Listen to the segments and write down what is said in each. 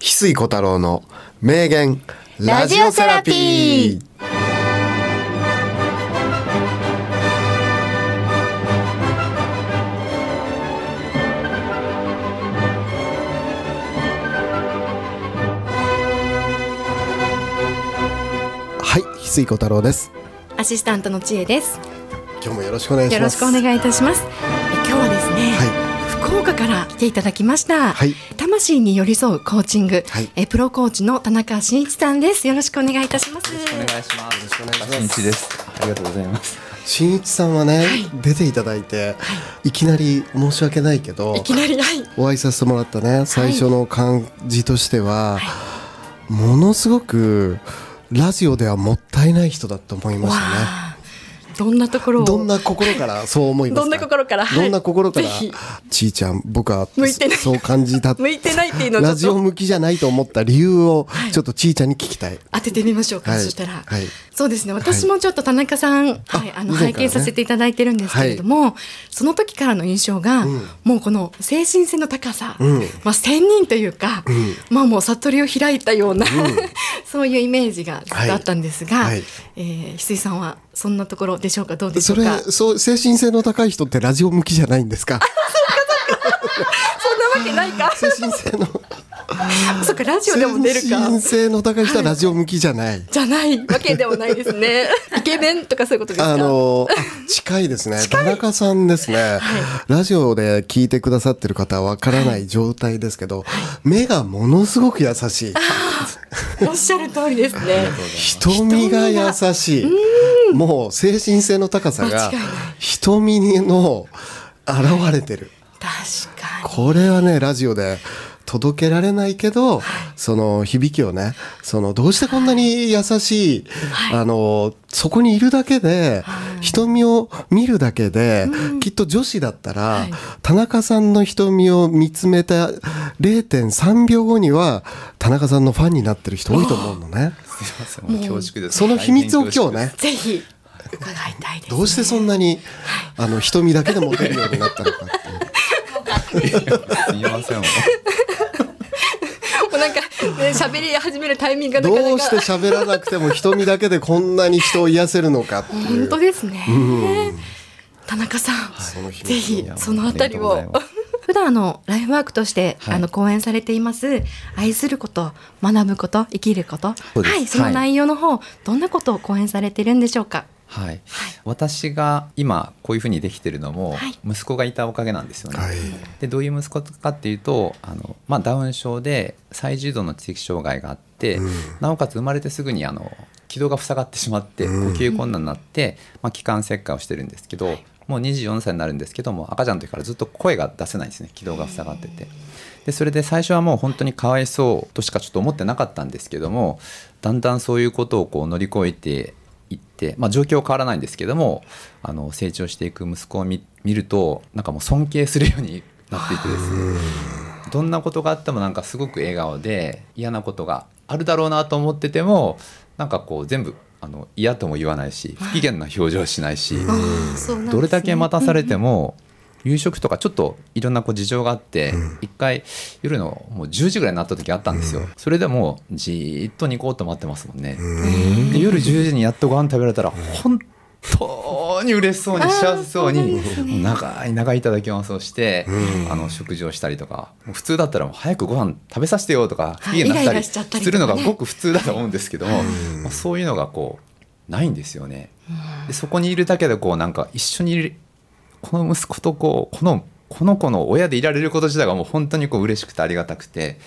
翡翠小太郎の名言ラジオセラピーはい翡翠小太郎ですアシスタントの知恵です今日もよろしくお願いしますよろしくお願いいたします岡から来ていただきました、はい、魂に寄り添うコーチング、はい、えプロコーチの田中真一さんですよろしくお願いいたしますよろしくお願いしますよろしくお願いします真一ですありがとうございます真一さんはね、はい、出ていただいて、い、きなり申し訳ないけどいきなり、い、お会いさせてもらったね最初の感じとしては、ものすごくラジオではもったいない人だと思いましたねどんなところどんな心からそう思いますどんな心から、どんな心から、ちいちゃん、僕は向いてないそう感じた。向いてないっていうのラジオ向きじゃないと思った理由を、ちょっとちいちゃんに聞きたい。当ててみましょうか、そしたら。はいそうですね私もちょっと田中さん、はい、はい、あの、拝見させていただいてるんですけれども、はい、その時からの印象が、うん、もうこの精神性の高さ、うん、まあ、仙人というか、うん、まあ、もう悟りを開いたような そういうイメージがずっとあったんですが、はい、えー、翡翠さんはそんなところでしょうかどうでしょうかそう精神性の高い人ってラジオ向きじゃないんですか そんなわけないか精神性の そっかラジオでも出るか先性の高い人はラジオ向きじゃない、じゃないわけでもないですね イケメンとかそういうことですかあの近いですね田中さんですね、はい、ラジオで聞いてくださってる方はわからない状態ですけど、はい、目がものすごく優しいおっしゃる通りですね瞳 が優しいもう精神性の高さが瞳の現れてる、確かにこれはねラジオで届けられないけど、はい、その響きをねそのどうしてこんなに優しい、はい、あのそこにいるだけで、はい、瞳を見るだけで、うん、きっと女子だったら、田中さんの瞳を見つめた0.3秒後には田中さんのファンになってる人多いと思うのね。その秘密を今日ねぜひ伺いたい、ね、どうしてそんなに、あの瞳だけでモテるようになったのかっていう。すいません。喋り始めるタイミングがなかなかどうして喋らなくても瞳だけでこんなに人を癒せるのかって本当ですね、うん、田中さん、はい、ぜひそのあたりを普段のライフワークとして、はい、あの講演されています愛すること学ぶこと生きることはいその内容の方、はい、どんなことを講演されてるんでしょうかはい、はい、私が今こういうふうにできてるのも息子がいたおかげなんですよね。はい、でどういう息子かっていうとあの、まあ、ダウン症で最重度の知的障害があって、うん、なおかつ生まれてすぐにあの気道が塞がってしまって呼吸困難になって、うん、まあ、気管切開をしてるんですけど、もう24歳になるんですけども赤ちゃんの時からずっと声が出せないんですね気道が塞がってて。でそれで最初はもう本当にかわいそうとしかちょっと思ってなかったんですけどもだんだんそういうことをこう乗り越えて行って、まあ、状況は変わらないんですけどもあの成長していく息子を見るとなんかもう尊敬するようになっていてですねどんなことがあってもなんかすごく笑顔で嫌なことがあるだろうなと思っててもなんかこう全部あの嫌とも言わないし不機嫌な表情しないし、どれだけ待たされても夕食とかちょっといろんなこう事情があって、一、うん、回夜のもう10時ぐらいになった時あったんですよ、うん、それでもうじっと煮こうと待ってますもんね、夜10時にやっとご飯食べられたら本当に嬉しそうに幸せそうに長い長いいただきますをして、あの食事をしたりとか普通だったらもう早くご飯食べさせてよとか家になったりするのがごく普通だと思うんですけども、まそういうのがこうないんですよね。でそこにいるだけでこうなんか一緒にこの息子とこうこのこの子の親でいられること自体がもう本当にこう嬉しくてありがたくて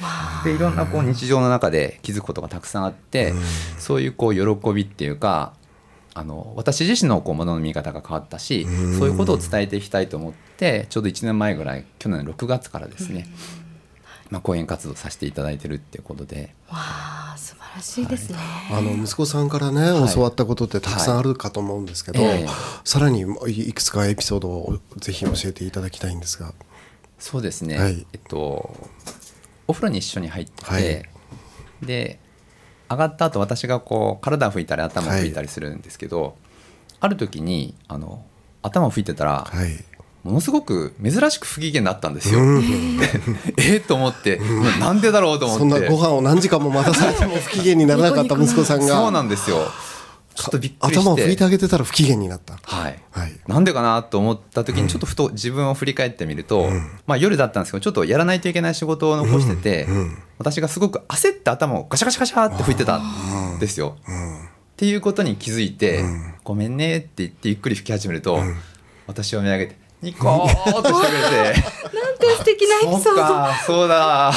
でいろんなこう日常の中で気づくことがたくさんあって、そういうこう喜びっていうかあの私自身のこうものの見方が変わったし、そういうことを伝えていきたいと思ってちょうど1年前ぐらい去年6月からですね、まあ、講演活動させていただいてるっていうことで。わー素晴らしいですね、はい、あの息子さんからね、はい、教わったことってたくさんあるかと思うんですけど、はい、さらにいくつかエピソードをぜひ教えていただきたいんですがそうですね、えっとお風呂に一緒に入って、で上がった後私がこう体を拭いたり頭を拭いたりするんですけど、ある時にあの頭を拭いてたら、はい、ものすごく珍しく不機嫌だったんですよ。ええと思って、なんでだろうと思って。そんなご飯を何時間も待たされても不機嫌にならなかった息子さんが。そうなんですよ。ちょっとびっくり頭を拭いてあげてたら不機嫌になった。はい。はい、なんでかなと思った時にちょっとふと自分を振り返ってみると、まあ夜だったんですけどちょっとやらないといけない仕事を残してて、私がすごく焦って頭をガシャガシャガシャって拭いてたんですよ。っていうことに気づいて、ごめんねって言ってゆっくり拭き始めると、私を見上げてニコーっとしてくれて なんて素敵なエピソードそうそうだっ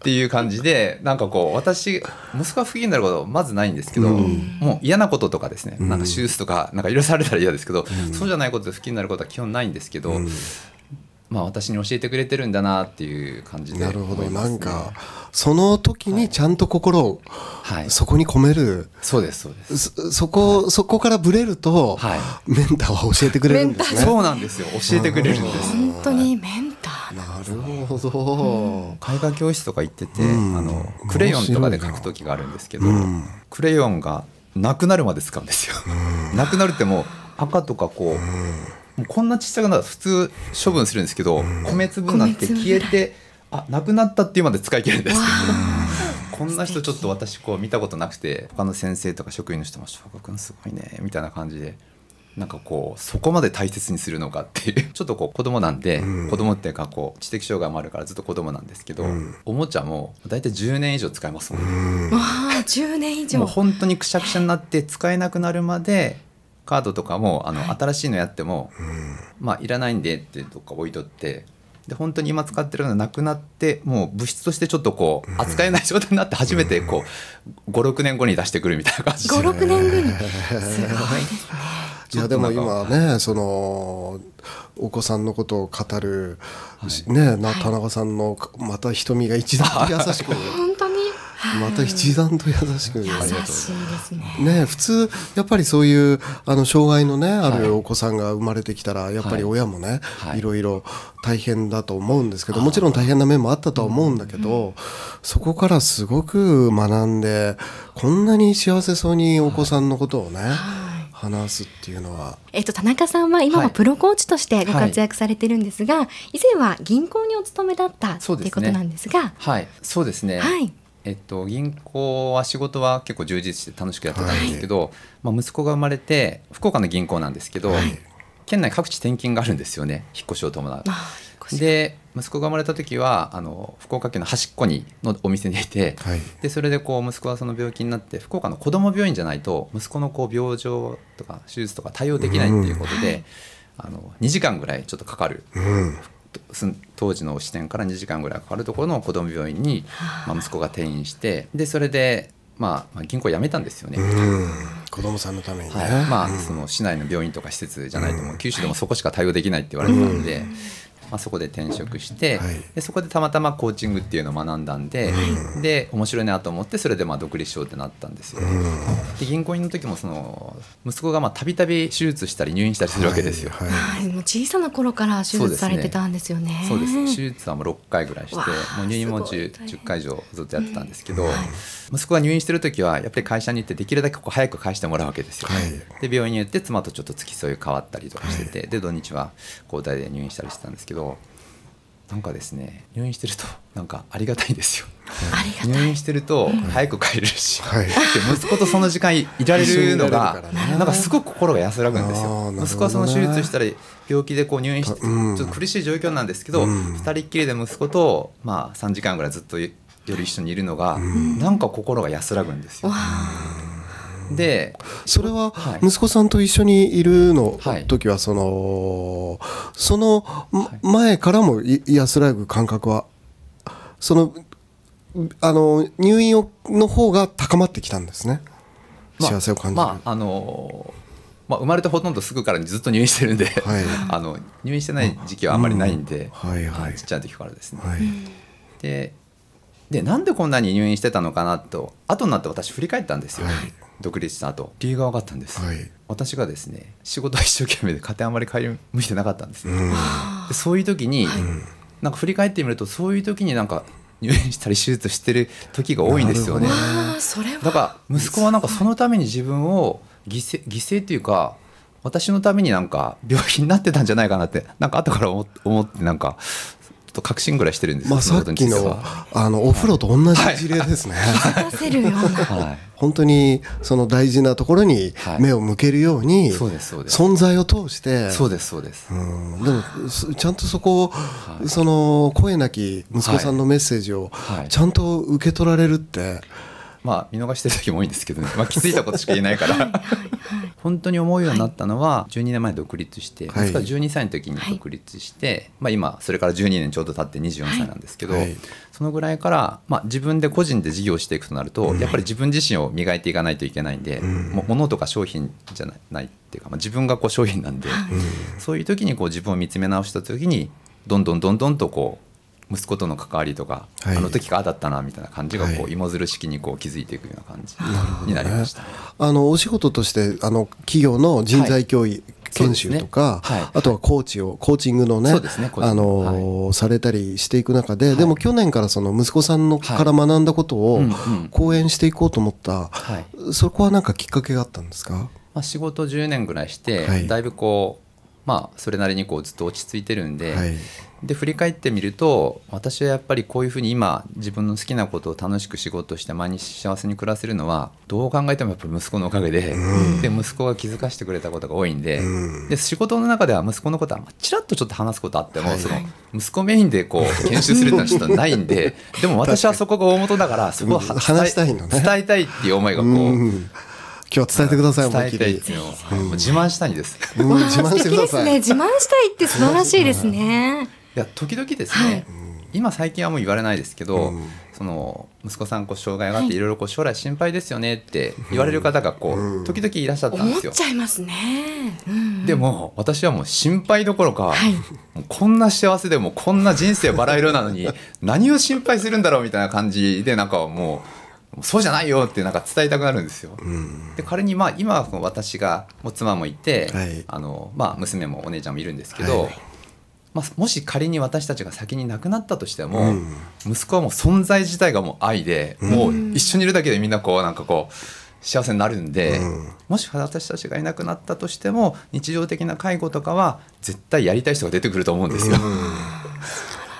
ていう感じでなんかこう私息子が不機嫌になることまずないんですけど、うん、もう嫌なこととかですねなんか手術とかなんか許されたら嫌ですけど、うん、そうじゃないことで不機嫌になることは基本ないんですけど、うん、まあ、私に教えてくれてるんだなっていう感じで、ね、なるほどなんかその時にちゃんと心を、はい、そこに込めるそうですそうですそこ、はい、そこからぶれると、はい、メンターは教えてくれるんですねそうなんですよ教えてくれるんです本当にメンターな,、るほど、絵画教室とか行ってて、うん、あのクレヨンとかで描く時があるんですけど、うん、クレヨンがなくなるまで使うんですよ、うん、なくなるってもう赤とかこう、もうこんなちっちゃくな普通処分するんですけど、米粒になって消えてあなくなったっていうまで使い切るんです こんな人ちょっと私こう見たことなくて他の先生とか職員の人も「小くんすごいね」みたいな感じで。なんかこうそこまで大切にするのかっていう ちょっとこう子供なんで、うん、子供っていうかこう知的障害もあるからずっと子供なんですけど、うん、おもちゃも大体10年以上使いますもんね。うん、10年以上もう本当にくしゃくしゃになって使えなくなるまでカードとかもあの、はい、新しいのやっても、うん、まあ、いらないんでってとか置いとってで本当に今使ってるのがなくなってもう物質としてちょっとこう扱えない状態になって初めてこう56年後に出してくるみたいな感じで56年後に すごいでいやでも今ねそのお子さんのことを語る、はい、ね、田中さんのまた瞳が一段優しく 本当また一段と優しく、ね、ありがとうね、ね、普通やっぱりそういうあの障害のねあるお子さんが生まれてきたら、やっぱり親もね、はい、いろいろ大変だと思うんですけどもちろん大変な面もあったと思うんだけど、そこからすごく学んでこんなに幸せそうにお子さんのことをね、話すっていうのは、えっと、田中さんは今はプロコーチとしてご活躍されてるんですが、はいはい、以前は銀行にお勤めだったと、いうことなんですがはいそうですね、はい、えっと、銀行は仕事は結構充実して楽しくやってたんですけど、はい、まあ、息子が生まれて福岡の銀行なんですけど、はい、県内各地転勤があるんですよね引っ越しを伴う。で息子が生まれた時はあの福岡県の端っこにのお店にいて、はい、でそれでこう息子はその病気になって福岡の子ども病院じゃないと息子のこう病状とか手術とか対応できないっていうことで、うん、あの2時間ぐらいちょっとかかる、うん当時の支店から2時間ぐらいかかるところの子ども病院に、まあ、息子が転院してでそれで、まあ、銀行辞めたんですよね。子供さんのために、はい、まあ、その市内の病院とか施設じゃないともう九州でもそこしか対応できないって言われてたんで、まあ、そこで転職して、はい、でそこでたまたまコーチングっていうのを学んだんで、うん、で面白いなと思ってそれでまあ独立しようってなったんですよ、ねうん、で銀行員の時もその息子がたびたび手術したり入院したりするわけですよ、はいはい、もう小さな頃から手術されてたんですよねそうですね手術はもう6回ぐらいしてもう入院も 10, 10, 回以上ずっとやってたんですけど、うん息子が入院してる時はやっぱり会社に行ってできるだけここ早く返してもらうわけですよ、で病院に行って妻とちょっと付き添い変わったりとかしてて、で土日は交代で入院したりしてたんですけどどなんかですね入院してるとなんかありがたいですよ。うん、入院してると早く帰れるし、はい、息子とその時間いられるのがなんかすごく心が安らぐんですよ、息子はその手術したり病気でこう入院してちょっと苦しい状況なんですけど、う2人っきりで息子とまあ3時間ぐらいずっと夜一緒にいるのが、うなんか心が安らぐんですよ。でそれは息子さんと一緒にいるの時はその、その前からも安らぐ感覚はそのあの入院をの方が高まってきたんですね、幸せを感じる、まあ、あ、のまあ、生まれてほとんどすぐからずっと入院してるんで、はい、あの入院してない時期はあんまりないんで、はいちっちゃい時からですね。はい、ででなんでこんなに入院してたのかなと後になって私振り返ったんですよ。はい、独立した後理由が分かったんです、はい、私がですね仕事は一生懸命で家庭あんまり帰り向いてなかったんです、うん、でそういう時に、はなんか振り返ってみるとそういう時になんか入院したり手術してる時が多いんですよねだから息子はなんかそのために自分を犠牲犠牲というか私のためになんか病気になってたんじゃないかなってなんか後から思ってなんかっと確信ぐらいしてるんですまあ、さっきのあのお風呂と同じ事例ですね。本当にその大事なところに目を向けるように、存在を通してそうですそうですでもちゃんとそこを、その声なき息子さんのメッセージをちゃんと受け取られるって、まあ見逃してる時も多いんですけど、ね、まあ、気づいたことしか言えないから。本当に思うようになったのは12年前独立して、はい、ら12歳の時に独立して、まあ、今それから12年ちょうど経って24歳なんですけど、そのぐらいから、まあ、自分で個人で事業していくとなると、やっぱり自分自身を磨いていかないといけないんで、うん、も物とか商品じゃないないっていうか、まあ、自分がこう商品なんで、そういう時にこう自分を見つめ直した時にどんどんどんどんとこう息子との関わりとか、はい、あの時があだったなみたいな感じがこう、芋づる式にこう気づいていくような感じになりました、あのお仕事としてあの企業の人材教育、はい研修とか、ねはい、あとはコーチをコーチングのね、ね、あの、はい、されたりしていく中で、はい、でも去年からその息子さんのから学んだことを講演していこうと思った、そこは何かきっかけがあったんですか、まあ、仕事10年ぐらいして、だいぶこうまあ、それなりにこうずっと落ち着いてるんではい、で振り返ってみると私はやっぱりこういうふうに今自分の好きなことを楽しく仕事して毎日幸せに暮らせるのはどう考えてもやっぱ息子のおかげでうん、で息子が気づかせてくれたことが多いんでうん、で仕事の中では息子のことはちらっとちょっと話すことあっても、はい、その息子メインでこう研修するってのはちょっとないんででも私はそこが大元だからそこを話したい、ね、伝えたいっていう思いがこう。うん今日伝えてください、思いっり。自慢したいです。自慢してください。自慢したいって素晴らしいですね。いや、時々ですね、今最近はもう言われないですけど、その息子さんこう障害があっていろいろこう将来心配ですよねって言われる方がこう時々いらっしゃったんですよ。思っちゃいますね。でも私はもう心配どころか、こんな幸せでもこんな人生バラ色なのに何を心配するんだろうみたいな感じでなんかもう。そうじゃないよってなんか伝えたくなるんですよ。うん、で仮にまあ今の私がもう妻もいて、はい、あのまあ、娘もお姉ちゃんもいるんですけど、はい、まあ、もし仮に私たちが先に亡くなったとしても、うん、息子はもう存在自体がもう愛で、うん、もう一緒にいるだけでみんなこうなんかこう。幸せになるんで、もし私たちがいなくなったとしても日常的な介護とかは絶対やりたい人が出てくると思うんですよ。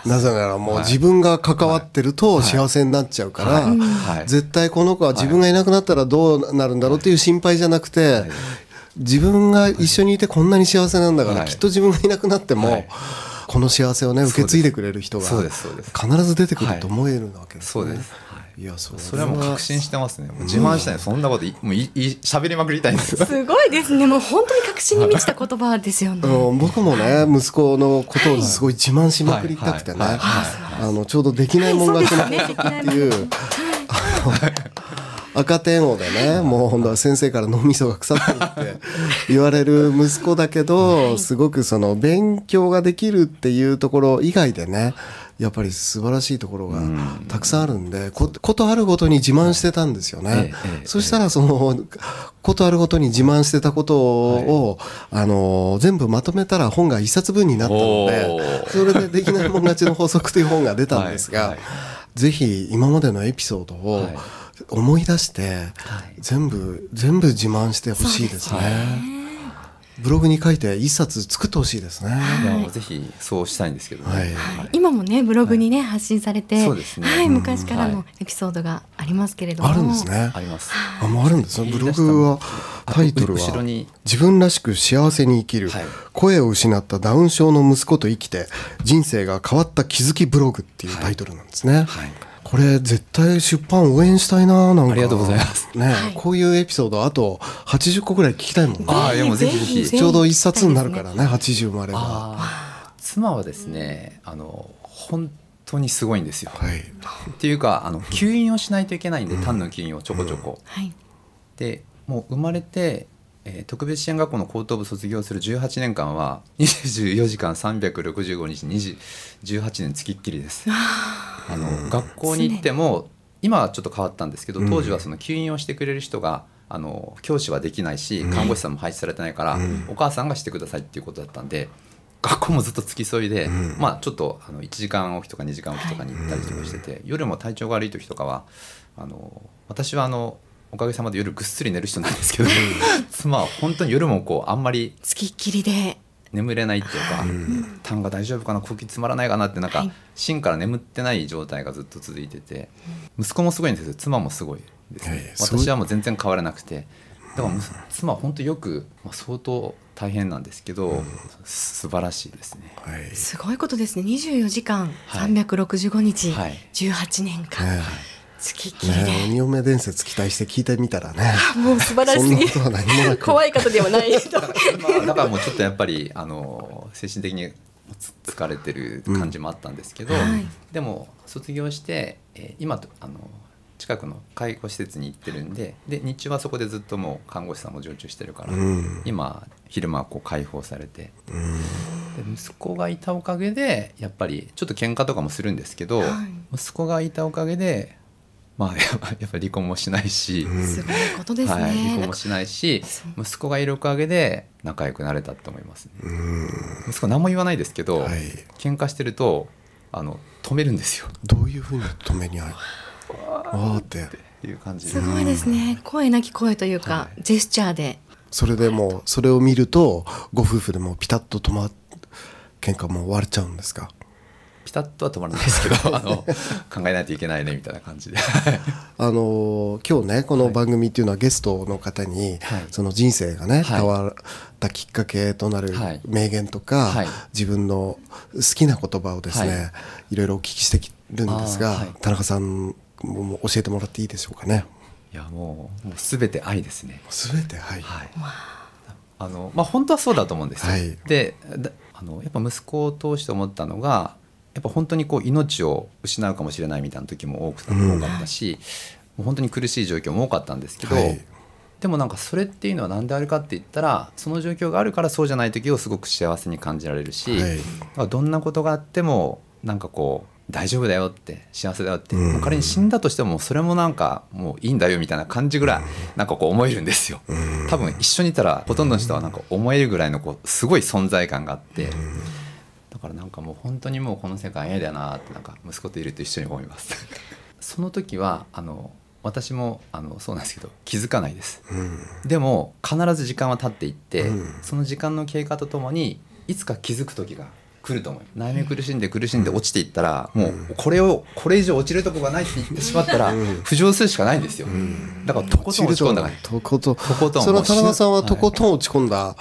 なぜならもう自分が関わってると幸せになっちゃうから、絶対この子は自分がいなくなったらどうなるんだろうっていう心配じゃなくて、自分が一緒にいてこんなに幸せなんだから、きっと自分がいなくなっても、この幸せをね受け継いでくれる人が必ず出てくると思えるわけですね。そうですいやそうそれはもう確信してますね自慢したい、そんなこともういい喋りまくりたいんですすごいですねもう本当に確信に満ちた言葉ですよね、僕もね息子のことをすごい自慢しまくりたくてね、あのちょうどできないもんがちのっていう。赤点をでねもう本当は先生から脳みそが腐っていって言われる息子だけどすごくその勉強ができるっていうところ以外でねやっぱり素晴らしいところがたくさんあるんで、ことあるごとに自慢してたんですよね。そしたらその、ことあるごとに自慢してたことを、あの、全部まとめたら本が一冊分になったので、それでできないもん勝ちの法則という本が出たんですが、ぜひ今までのエピソードを思い出して、全部、全部自慢してほしいですね。ブログに書いて一冊作ってほしいですね。はい、ぜひそうしたいんですけど、ね、はい、はい、今もねブログにね、はい、発信されて、そうですね。はい、昔からのエピソードがありますけれども、あるんですね。あります。あもうあるんですブログはタイトルは自分らしく幸せに生きる、声を失ったダウン症の息子と生きて人生が変わった気づきブログっていうタイトルなんですね。はいこれ絶対出版応援したいななんかありがとうございますね、はい、こういうエピソードあと80個ぐらい聞きたいもんねあでもぜひぜひちょうど一冊になるからね80生まれば妻はですね、あの本当にすごいんですよ、はい、っていうかあの吸引をしないといけないんで、うん、単の吸引をちょこちょこ、うんはい、でもう生まれてえー、特別支援学校の高等部卒業する18年間は24時間365日18年付きっきりです。あの学校に行っても今はちょっと変わったんですけど当時はその吸引をしてくれる人が、あの教師はできないし看護師さんも配置されてないから、お母さんがしてくださいっていうことだったんで学校もずっと付き添いで、まあちょっとあの1時間おきとか2時間おきとかに行ったりとかしてて、夜も体調が悪い時とかはあの私はあのおかげさまで夜ぐっすり寝る人なんですけど妻は本当に夜もこうあんまりつきっきりで眠れないっていうか、ん、痰が大丈夫かな呼吸つまらないかなってなんか、はい、芯から眠ってない状態がずっと続いてて息子もすごいんですけ妻もすごいですね、私はもう全然変わらなくてでも妻は本当よく、まあ、相当大変なんですけど、うん、素晴らしいですね、はい、すごいことですね24時間365日、はい、18年間。はい月綺麗、ね、鬼嫁伝説期待して聞いてみたらねもう素晴らしい怖い方ではない まあ、だからもうちょっとやっぱりあの精神的に疲れてる感じもあったんですけど、うんはい、でも卒業して、えー、今あの近くの介護施設に行ってるんでで日中はそこでずっともう看護師さんも常駐してるから、うん、今昼間はこう解放されて、うん、息子がいたおかげでやっぱりちょっと喧嘩とかもするんですけど、はい、息子がいたおかげでまあ、やっぱり離婚もしないし、うん、すごいことですね、はい、離婚もしないし息子がいるおかげで仲良くなれたと思います、ね、息子何も言わないですけど、はい、喧嘩してるとあの止めるんですよどういうふうに止めにあるってっていう感じすごいですね声なき声というか、はい、ジェスチャーでそれでもうそれを見るとご夫婦でもピタッと止ま喧嘩も終われちゃうんですかピタッとは止まらないですけど あの考えないといけないねみたいな感じで あの今日ねこの番組っていうのはゲストの方に、はい、その人生がね、はい、変わったきっかけとなる名言とか、はい、自分の好きな言葉をですね、い、ろいろお聞きしてきるんですが、田中さんも教えてもらっていいでしょうかね。いやもうもう全て愛ですね。全て愛、はいあのまあ、本当はそうだと思うんですよ。であのやっぱ息子を通して思ったのがやっぱ本当にこう命を失うかもしれないみたいな時も多く多かったし、うん、本当に苦しい状況も多かったんですけど、はい、でもなんかそれっていうのは何であるかって言ったらその状況があるからそうじゃない時をすごく幸せに感じられるし、はい、どんなことがあってもなんかこう大丈夫だよって幸せだよって、うん、仮に死んだとしてもそれもなんかもういいんだよみたいな感じぐらいなんかこう思えるんですよ、うん、多分一緒にいたらほとんどの人はなんか思えるぐらいのこうすごい存在感があって、うんだからなんかもう本当にもうこの世界嫌だなってなんか息子といると一緒に思います その時はあの私もあのそうなんですけど気づかないです、うん、でも必ず時間は経っていって、うん、その時間の経過とともにいつか気づく時が来ると思います悩み苦しんで苦しんで落ちていったら、うん、もうこれをこれ以上落ちるとこがないって言ってしまったら、浮上するしかないんですよ、だからとことん落ち込んだからとことんとことんその田中さんはとことん落ち込んだ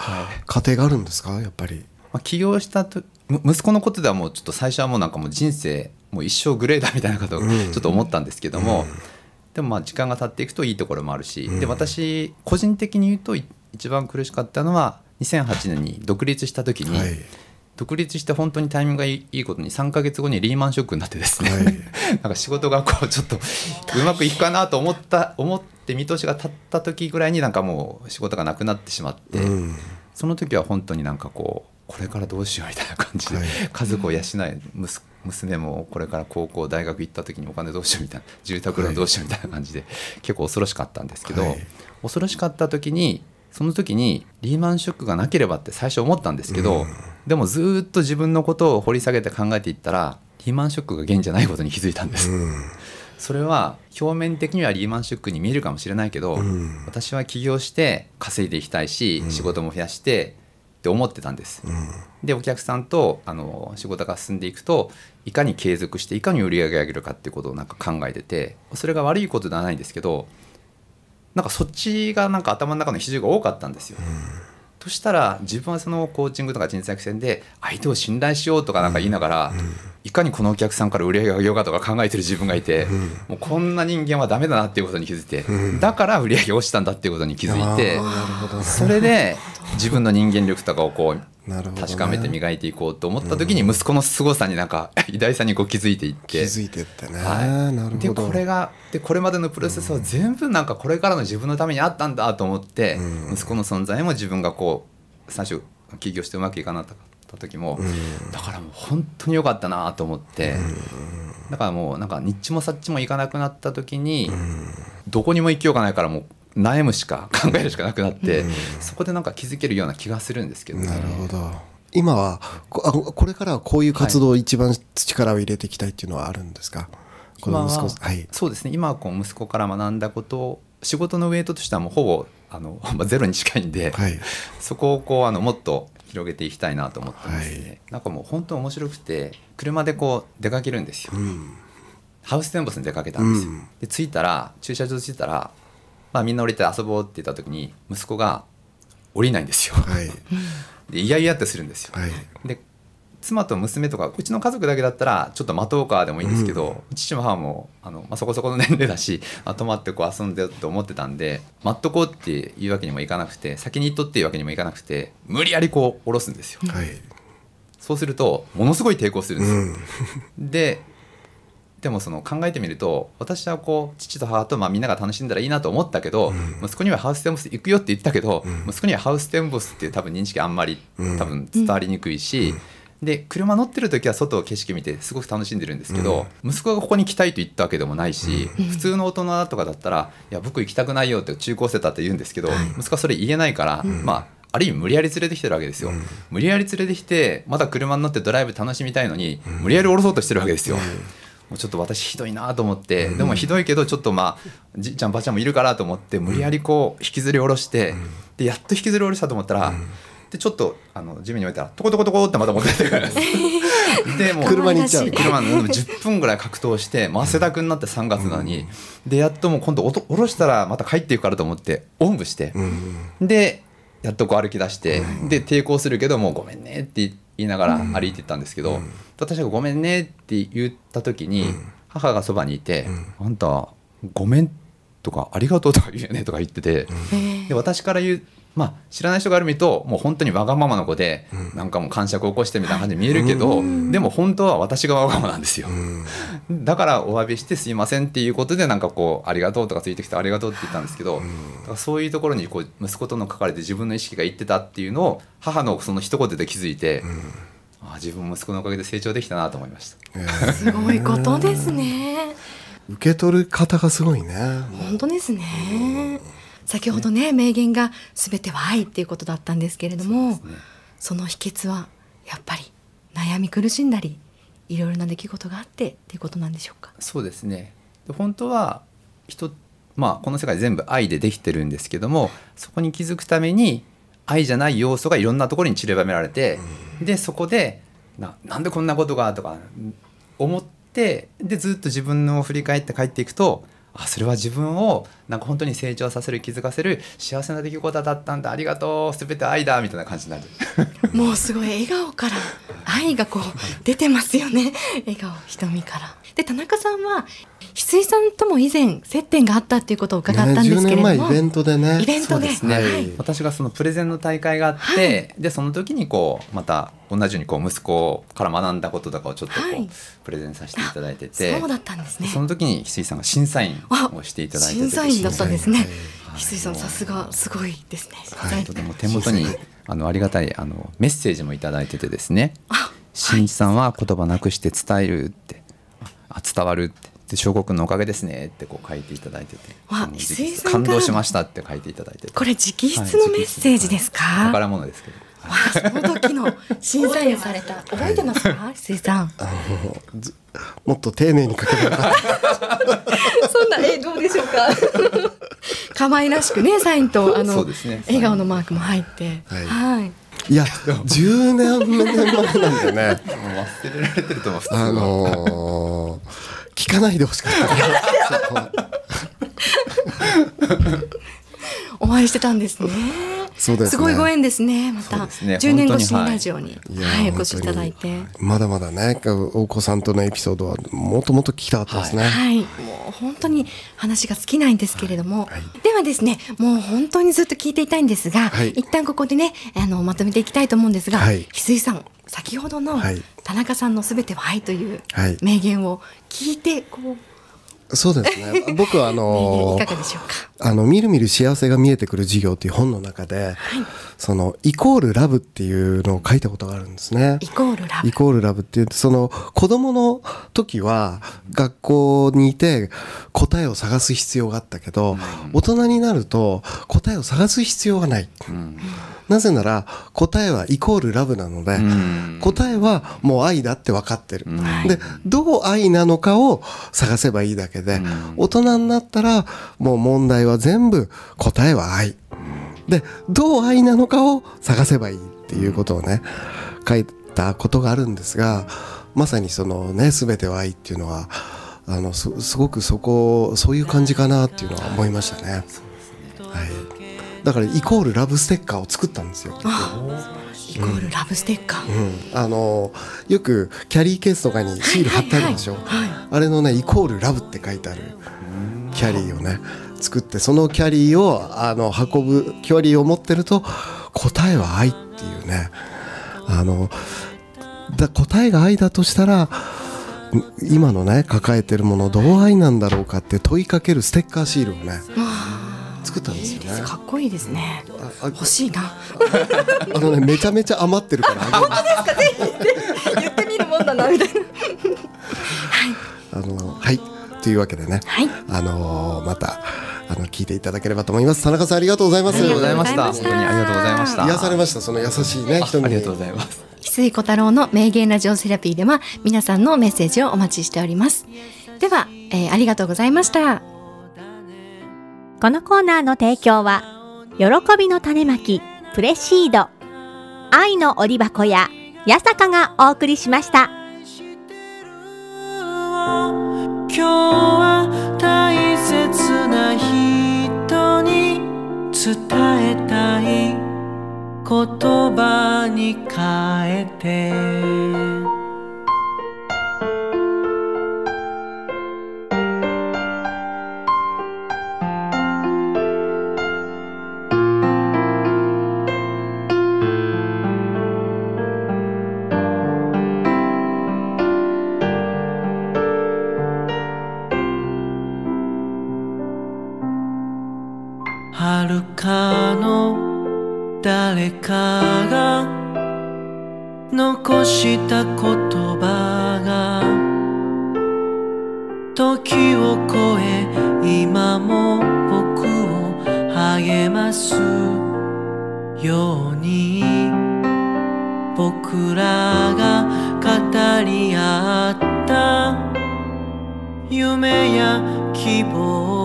過程があるんですかやっぱり、まあ、起業したと息子のことではもうちょっと最初はもうなんかもう人生もう一生グレーだみたいなことをちょっと思ったんですけども、うんでもまあ時間が経っていくといいところもあるし、うん、で私個人的に言うと一番苦しかったのは2008年に独立した時に、はい、独立して本当にタイミングがいいことに3か月後にリーマンショックになってですね、はい、なんか仕事がこうちょっとうまくいくかなと思った思って見通しが立った時ぐらいになんかもう仕事がなくなってしまって、その時は本当になんかこう。これからどうしようみたいな感じで、はい、家族を養い娘もこれから高校大学行った時にお金どうしようみたいな住宅ローンどうしようみたいな感じで、結構恐ろしかったんですけど、はい、恐ろしかった時にその時にリーマンショックがなければって最初思ったんですけど、うん、でもずっと自分のことを掘り下げて考えていったらリーマンショックが原因じゃないことに気づいたんです。うんそれは表面的にはリーマンショックに見えるかもしれないけど、うん、私は起業して稼いでいきたいし、うん、仕事も増やしてって思ってたんです、うん、でお客さんとあの仕事が進んでいくといかに継続していかに売り上げ上げるかっていうことをなんか考えててそれが悪いことではないんですけどなんかそっちがなんか頭の中の比重が多かったんですよ、うんそしたら自分はそのコーチングとか人材育成で相手を信頼しようとかなんか言いながら、うんうん、いかにこのお客さんから売り上げを上げようかとか考えてる自分がいて、うん、もうこんな人間はだめだなっていうことに気づいて、だから売り上げ落ちたんだっていうことに気づいて、それで自分の人間力とかをこう確かめて磨いていこうと思った時に息子の凄さになんか 偉大さにこう気づいていって気づいてってね、はい、でこれがでこれまでのプロセスは全部なんかこれからの自分のためにあったんだと思って、うん、息子の存在も自分がこう最初起業してうまくいかなかった時も、うん、だからもう本当によかったなと思って、うん、だからもうなんか日ッもさっちもいかなくなった時に、どこにも行きようがないからもう悩むしか考えるしかなくなって、うん、そこでなんか気づけるような気がするんですけど、ね、なるほど今はここれからはこういう活動を一番力を入れていきたいっていうのはあるんですか、はい、この息子はい、そうですね今はこう息子から学んだことを仕事のウェイトとしてはもうほぼあの、まあ、ゼロに近いんで、はい、そこをこうあのもっと広げていきたいなと思ってますね、はい、なんかもう本当面白くて車でこう出かけるんですよ、うん、ハウステンボスに出かけたんですよ、うん、で着いたら駐車場着いたらまあ、みんな降りて遊ぼうって言った時に息子が降りないんですよ、はい、でいやいやってするんですよ、はい、で妻と娘とかうちの家族だけだったらちょっと待とうかでもいいんですけど、うん、父も母もあの、まあ、そこそこの年齢だし、まあ、泊まってこう遊んでって思ってたんで待っとこうっていうわけにもいかなくて先に行っとっていうわけにもいかなくて無理やりこう下ろすんですよ、はい、そうするとものすごい抵抗するんですよ、うん、ででもその考えてみると私はこう父と母とまあみんなが楽しんだらいいなと思ったけど、うん、息子にはハウステンボス行くよって言ったけど、うん、息子にはハウステンボスっていう多分認識あんまり多分伝わりにくいし。で車乗ってる時は外を景色見てすごく楽しんでるんですけど、うん、息子がここに来たいと言ったわけでもないし、うん、普通の大人とかだったら「いや僕行きたくないよ」って中高生だって言うんですけど、息子はそれ言えないから、うん、まあある意味無理やり連れてきてるわけですよ、無理やり連れてきてまだ車に乗ってドライブ楽しみたいのに、無理やり降ろそうとしてるわけですよ。ちょっと私ひどいなと思って、でもひどいけどちょっとまあじいちゃんばあちゃんもいるからと思って無理やりこう引きずり下ろして、でやっと引きずり下ろしたと思ったら、でちょっとあの地面に置いたらトコトコトコってまた持ってってくるんです。でもう車に行っちゃう車の10分ぐらい格闘して汗だくになって3月なのに、でやっともう今度おと下ろしたらまた帰っていくからと思っておんぶして、でやっとこう歩き出して、で抵抗するけどもうごめんねって言いながら歩いていったんですけど、私がごめんねって言った時に、母がそばにいて、あんたごめんとかありがとうとか言うねとか言ってて、で私から言うまあ、知らない人から見るともう本当にわがままの子で、なんかもう感触を起こしてみたいな感じに見えるけど、でも本当は私がわがままなんですよ、だからお詫びしてすいませんっていうことでなんかこうありがとうとかついてきてありがとうって言ったんですけど、そういうところにこう息子との書かれて自分の意識がいってたっていうのを母のその一言で気づいて、ああ自分息子のおかげで成長できたなと思いました、すごいことですね受け取る方がすごいね本当ですね、先ほどね、ね、名言が「全ては愛」っていうことだったんですけれどもそ,、の秘訣はやっぱり悩み苦しんだりいろいろな出来事があってっていうことなんでしょうかそうですねで本当は人、まあ、この世界全部愛でできてるんですけどもそこに気づくために愛じゃない要素がいろんなところに散りばめられてでそこでななんでこんなことがとか思ってでずっと自分を振り返って帰っていくとあそれは自分をなんか本当に成長させる気づかせる幸せな出来事だったんだありがとうすべて愛だみたいな感じになる もうすごい笑顔から愛がこう出てますよね笑顔瞳からで田中さんは翡翠さんとも以前接点があったっていうことを伺ったんですけれども、ね、イベントでねイベントでですね、はい、私がそのプレゼンの大会があって、はい、でその時にこうまた同じようにこう息子から学んだこととかをちょっとこう、はい、プレゼンさせていただいててそうだったんですねその時に翡翠さんが審査員をしていただいて審査員だったんですね、翡翠さんさすがすごいですね、はい、とても手元にあのありがたいあのメッセージも頂いててですね「新一さんは言葉なくして伝える」って「伝わる」ってで証拠君のおかげですねってこう書いていただいてて感動しましたって書いていただいてこれ直筆のメッセージですか、はい、物ですけどその時の審査員された覚えてますか、はい、水産もっと丁寧に書けば そんなえどうでしょうか可愛らしくねサインとあの、ね、笑顔のマークも入ってはい、はいいや、十年目なんでね。忘れられてると思います。あのー聞かないでほしかった。お会いしてたんですね。そうです、ね、すごいご縁ですね。また、ね、10年越しにラジオに、はい、はい、お越しいただいて。まだまだね、大子さんとのエピソードはもっともっと聞きたかったですね。はい、はい、もう本当に話が尽きないんですけれども、はい、ではですね、もう本当にずっと聞いていたいんですが、一旦ここでね、あのまとめていきたいと思うんですが、翡翠さん、先ほどの田中さんのすべては愛という名言を聞いてこう。そうですね 僕はあのあのみるみる幸せが見えてくる授業っていう本の中で、はい、そのイコールラブっていうのを書いたことがあるんですねイコールラブイコールラブっていうその子供の時は学校にいて答えを探す必要があったけど、うん、大人になると答えを探す必要がない、うんなぜなら答えはイコールラブなので、答えはもう愛だって分かってる、でどう愛なのかを探せばいいだけで、大人になったらもう問題は全部答えは愛でどう愛なのかを探せばいいっていうことをね書いたことがあるんですがまさにそのね全ては愛っていうのはあのすごくそこそういう感じかなっていうのは思いましたね。はいだからイコールラブステッカーを作ったんですよ。イコールラブステッカー、うんうん、あのよくキャリーケースとかにシール貼ってあるでしょ、はいはい、あれのねイコールラブって書いてあるキャリーをね作ってそのキャリーをあの運ぶ距離を持ってると答えは愛っていうねあのだ答えが愛だとしたら今のね抱えてるものどう愛なんだろうかって問いかけるステッカーシールをね作ったんですよね、かっこいいですね欲しいな あのねめちゃめちゃ余ってるから 本当ですかぜひ言ってみるもんだなみたいなはいあのはいというわけでね、はい、あのまたあの聞いていただければと思います。田中さんありがとうございます。ありがとうございました。本当にありがとうございました。癒されましたその優しいね人に。ありがとうございます。翡翠小太郎の名言ラジオセラピーでは皆さんのメッセージをお待ちしております。では、えー、ありがとうございました。このコーナーの提供は、喜びの種まき、プレシード、愛の折箱や、八坂がお送りしました。今日は大切な人に伝えたい言葉に変えてるかの誰かが残した言葉が時を超え今も僕を励ますように僕らが語り合った夢や希望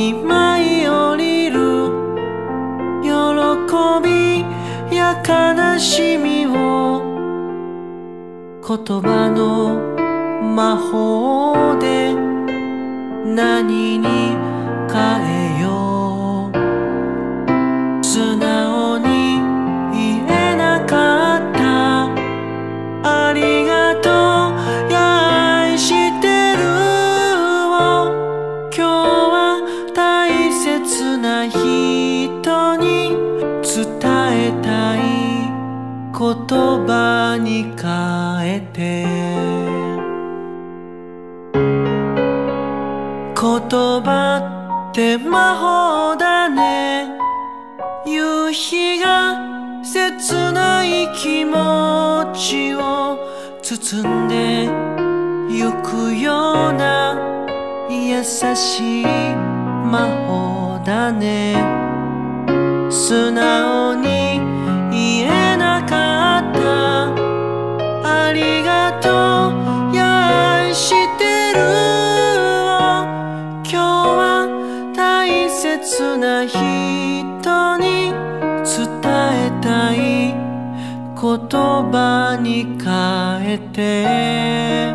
に舞い降りる喜びや悲しみを言葉の魔法で何に変えようり替えて」「言葉って魔法だね」「夕日が切ない気持ちを包んでゆくような優しい魔法だね」「素直葉に変えて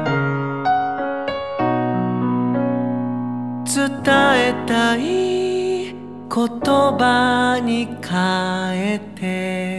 伝えたい言葉に変えて